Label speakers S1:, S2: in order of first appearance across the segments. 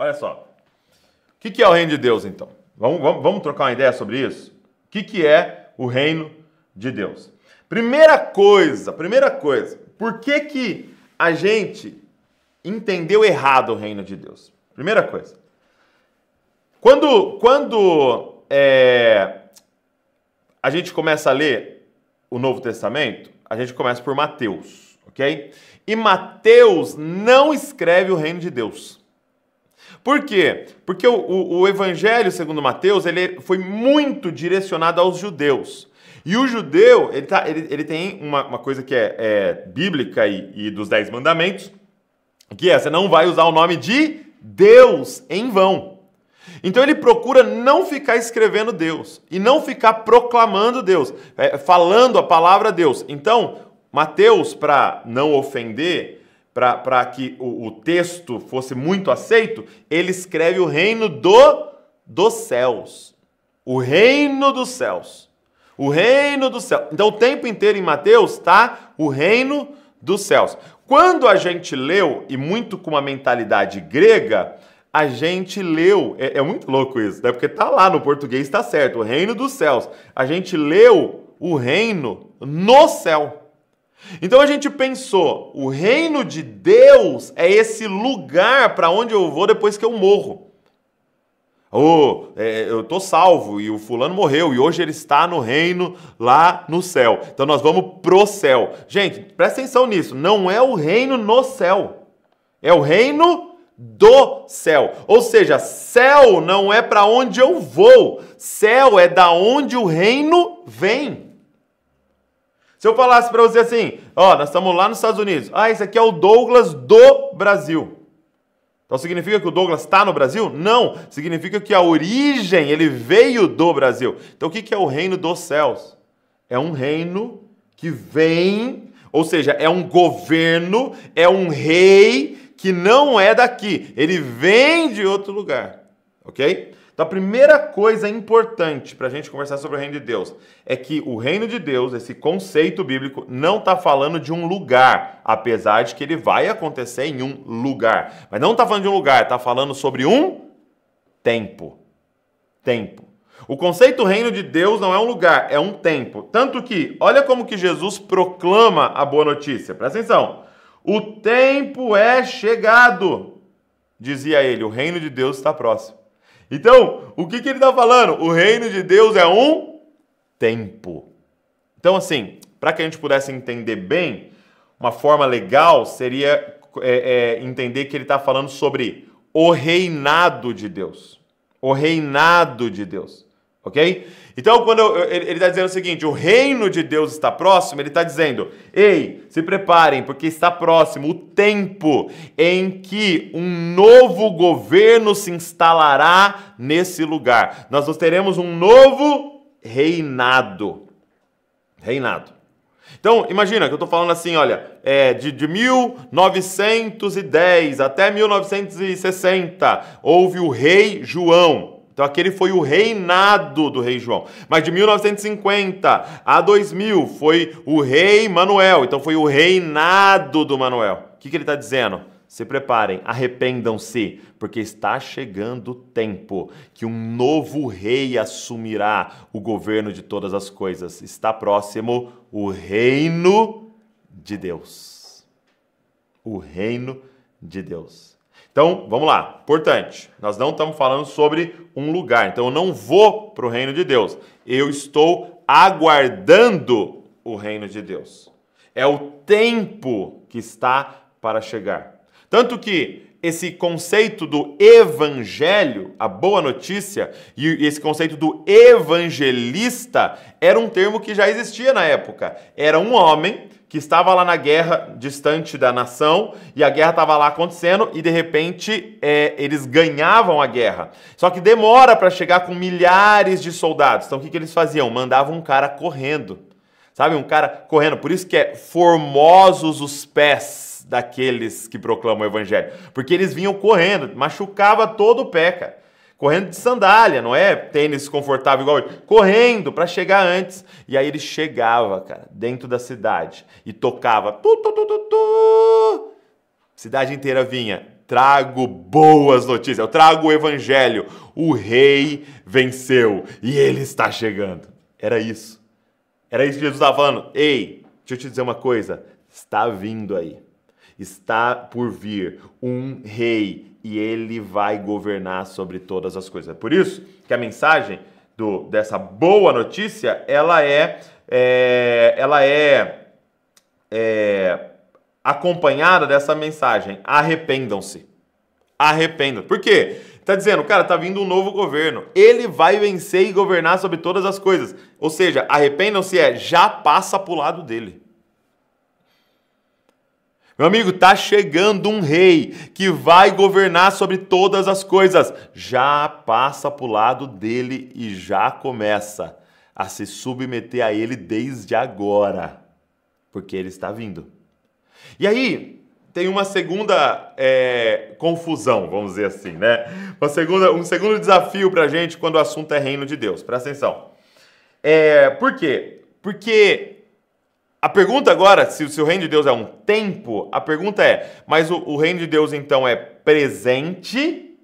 S1: Olha só. O que, que é o reino de Deus, então? Vamos, vamos, vamos trocar uma ideia sobre isso? O que, que é o reino de Deus? Primeira coisa, primeira coisa, por que, que a gente entendeu errado o reino de Deus? Primeira coisa. Quando, quando é, a gente começa a ler o Novo Testamento, a gente começa por Mateus, ok? E Mateus não escreve o reino de Deus. Por quê? Porque o, o, o evangelho, segundo Mateus, ele foi muito direcionado aos judeus. E o judeu, ele, tá, ele, ele tem uma, uma coisa que é, é bíblica e, e, dos Dez Mandamentos, que é, você não vai usar o nome de Deus em vão. Então ele procura não ficar escrevendo Deus e não ficar proclamando Deus, é, falando a palavra Deus. Então, Mateus, para não ofender, para que o, o, texto fosse muito aceito, ele escreve o reino do, dos céus. O reino dos céus. O reino dos céus. Então, o tempo inteiro em Mateus está o reino dos céus. Quando a gente leu, e muito com uma mentalidade grega, a gente leu, é, é muito louco isso, né? porque tá lá no português, está certo, o reino dos céus. A gente leu o reino no céu. Então a gente pensou, o reino de Deus é esse lugar para onde eu vou depois que eu morro. Oh, é, eu tô salvo e o fulano morreu e hoje ele está no reino lá no céu. Então nós vamos pro céu. Gente, presta atenção nisso. Não é o reino no céu. É o reino do céu. Ou seja, céu não é para onde eu vou. Céu é da onde o reino vem. Se eu falasse para você assim, ó, nós estamos lá nos Estados Unidos. Ah, esse aqui é o Douglas do Brasil. Então significa que o Douglas está no Brasil? Não. Significa que a origem, ele veio do Brasil. Então o que é o reino dos céus? É um reino que vem, ou seja, é um governo, é um rei que não é daqui. Ele vem de outro lugar. Ok? Então, a primeira coisa importante para a gente conversar sobre o reino de Deus é que o reino de Deus, esse conceito bíblico, não está falando de um lugar, apesar de que ele vai acontecer em um lugar. Mas não está falando de um lugar, está falando sobre um tempo. Tempo. O conceito reino de Deus não é um lugar, é um tempo. Tanto que, olha como que Jesus proclama a boa notícia. Presta atenção. O tempo é chegado, dizia ele, o reino de Deus está próximo. Então, o que, que ele está falando? O reino de Deus é um tempo. Então, assim, para que a gente pudesse entender bem, uma forma legal seria é, é, entender que ele está falando sobre o reinado de Deus. O reinado de Deus. Ok? Então, quando eu, ele está dizendo o seguinte: o reino de Deus está próximo, ele está dizendo: ei, se preparem, porque está próximo o tempo em que um novo governo se instalará nesse lugar. Nós, teremos um novo reinado. Reinado. Então, imagina que eu estou falando assim, olha, é, de, de 1910 até 1960, houve o rei João. Então aquele foi o reinado do rei João. Mas de 1950 a 2000 foi o rei Manuel. Então foi o reinado do Manuel. O que, que ele está dizendo? Se preparem, arrependam-se, porque está chegando o tempo que um novo rei assumirá o governo de todas as coisas. Está próximo o reino de Deus. O reino de Deus. Então, vamos lá, importante. Nós não estamos falando sobre um lugar. Então, eu não vou para o reino de Deus. Eu estou aguardando o reino de Deus. É o tempo que está para chegar. Tanto que esse conceito do evangelho, a boa notícia, e esse conceito do evangelista era um termo que já existia na época. Era um homem que estava lá na guerra, distante da nação, e a guerra estava lá acontecendo, e de repente é, eles ganhavam a guerra. Só que demora para chegar com milhares de soldados. Então o que, que eles faziam? Mandavam um cara correndo, sabe? Um cara correndo. Por isso que é formosos os pés daqueles que proclamam o evangelho, porque eles vinham correndo, machucava todo o pé, cara correndo de sandália, não é tênis confortável igual hoje, correndo para chegar antes. E aí ele chegava, cara, dentro da cidade e tocava. Tu, tu, tu, tu, tu. Cidade inteira vinha. Trago boas notícias, eu trago o evangelho. O rei venceu e ele está chegando. Era isso. Era isso que Jesus estava falando. Ei, deixa eu te dizer uma coisa. Está vindo aí. Está por vir um rei e ele vai governar sobre todas as coisas. É por isso que a mensagem do, dessa boa notícia, ela é, é ela é, é acompanhada dessa mensagem: arrependam-se. Arrependam. Por quê? Tá dizendo, cara, tá vindo um novo governo. Ele vai vencer e governar sobre todas as coisas. Ou seja, arrependam-se é já passa pro lado dele. Meu amigo, tá chegando um rei que vai governar sobre todas as coisas. Já passa para o lado dele e já começa a se submeter a ele desde agora, porque ele está vindo. E aí tem uma segunda é, confusão, vamos dizer assim, né? Uma segunda, um segundo desafio para a gente quando o assunto é reino de Deus. Presta atenção. É, por quê? Porque a pergunta agora, se, se o reino de Deus é um tempo, a pergunta é: mas o, o reino de Deus então é presente?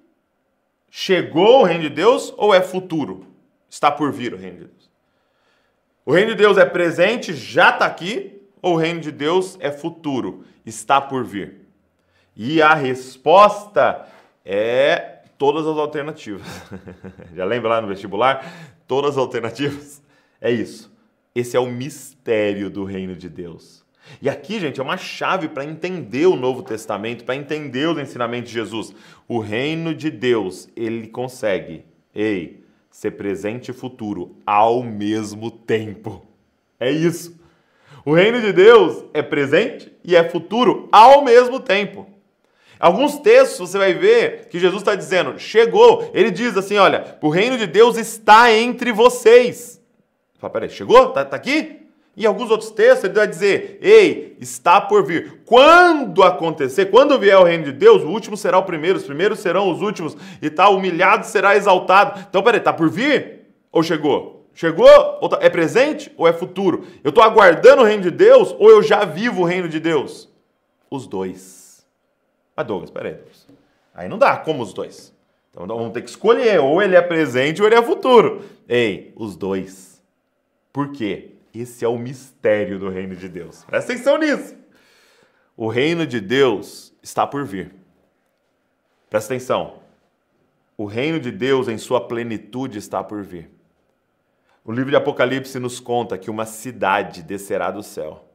S1: Chegou o reino de Deus ou é futuro? Está por vir o reino de Deus. O reino de Deus é presente, já está aqui, ou o reino de Deus é futuro, está por vir? E a resposta é todas as alternativas. já lembra lá no vestibular? Todas as alternativas? É isso. Esse é o mistério do reino de Deus. E aqui, gente, é uma chave para entender o Novo Testamento, para entender os ensinamentos de Jesus. O reino de Deus, ele consegue, ei, ser presente e futuro ao mesmo tempo. É isso. O reino de Deus é presente e é futuro ao mesmo tempo. Alguns textos você vai ver que Jesus está dizendo, chegou. Ele diz assim: olha, o reino de Deus está entre vocês. Fala, peraí, chegou? Tá, tá aqui? Em alguns outros textos ele vai dizer: Ei, está por vir. Quando acontecer, quando vier o reino de Deus, o último será o primeiro, os primeiros serão os últimos, e tal, tá, humilhado será exaltado. Então, peraí, está por vir? Ou chegou? Chegou? Ou tá, é presente ou é futuro? Eu estou aguardando o reino de Deus ou eu já vivo o reino de Deus? Os dois. Mas, Douglas, peraí. Aí não dá como os dois. Então vamos ter que escolher: ou ele é presente ou ele é futuro. Ei, os dois. Por quê? Esse é o mistério do reino de Deus. Presta atenção nisso! O reino de Deus está por vir. Presta atenção. O reino de Deus em sua plenitude está por vir. O livro de Apocalipse nos conta que uma cidade descerá do céu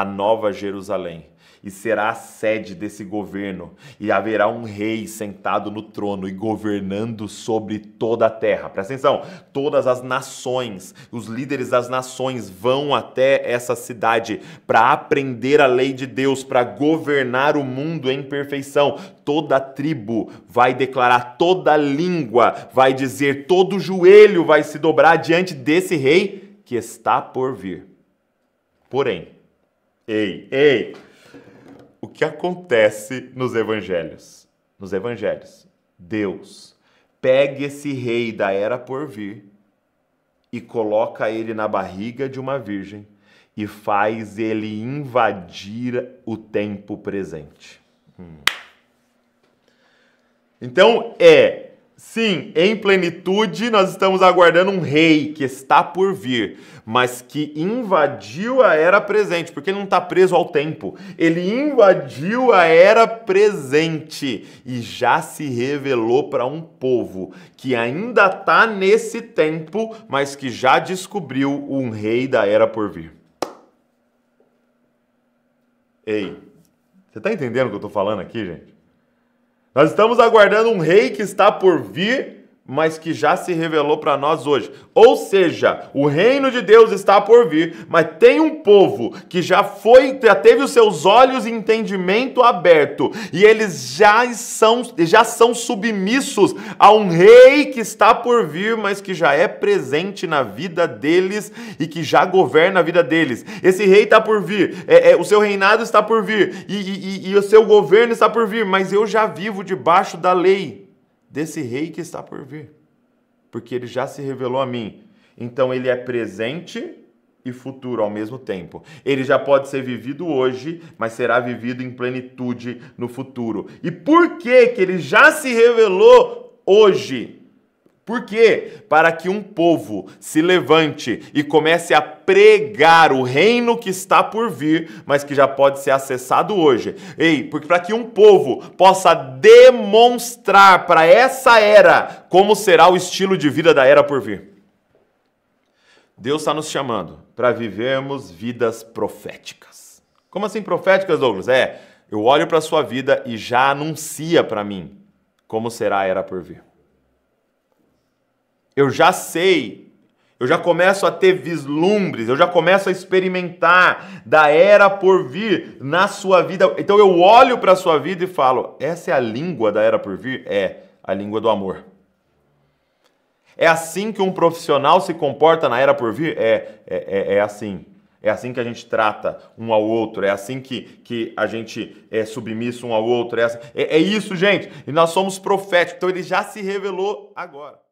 S1: a Nova Jerusalém e será a sede desse governo, e haverá um rei sentado no trono e governando sobre toda a terra. Presta atenção, todas as nações, os líderes das nações vão até essa cidade para aprender a lei de Deus, para governar o mundo em perfeição. Toda tribo vai declarar, toda língua vai dizer, todo joelho vai se dobrar diante desse rei que está por vir. Porém, Ei, ei! O que acontece nos evangelhos? Nos evangelhos, Deus pega esse rei da era por vir e coloca ele na barriga de uma virgem e faz ele invadir o tempo presente. Hum. Então é Sim, em plenitude nós estamos aguardando um rei que está por vir, mas que invadiu a era presente, porque ele não está preso ao tempo. Ele invadiu a era presente e já se revelou para um povo que ainda está nesse tempo, mas que já descobriu um rei da era por vir. Ei, você está entendendo o que eu estou falando aqui, gente? Nós estamos aguardando um rei que está por vir mas que já se revelou para nós hoje. Ou seja, o reino de Deus está por vir, mas tem um povo que já foi, já teve os seus olhos e entendimento aberto, e eles já são, já são submissos a um rei que está por vir, mas que já é presente na vida deles e que já governa a vida deles. Esse rei está por vir, é, é, o seu reinado está por vir, e, e, e, e o seu governo está por vir, mas eu já vivo debaixo da lei desse rei que está por vir, porque ele já se revelou a mim. Então ele é presente e futuro ao mesmo tempo. Ele já pode ser vivido hoje, mas será vivido em plenitude no futuro. E por que que ele já se revelou hoje? Por quê? Para que um povo se levante e comece a pregar o reino que está por vir, mas que já pode ser acessado hoje. Ei, porque para que um povo possa demonstrar para essa era como será o estilo de vida da era por vir. Deus está nos chamando para vivermos vidas proféticas. Como assim proféticas, Douglas? É, eu olho para a sua vida e já anuncia para mim como será a era por vir eu já sei, eu já começo a ter vislumbres, eu já começo a experimentar da era por vir na sua vida. Então eu olho para a sua vida e falo: essa é a língua da era por vir? É, a língua do amor. É assim que um profissional se comporta na era por vir? É, é, é, é assim. É assim que a gente trata um ao outro, é assim que, que a gente é submisso um ao outro. É, assim, é, é isso, gente. E nós somos proféticos, então ele já se revelou agora.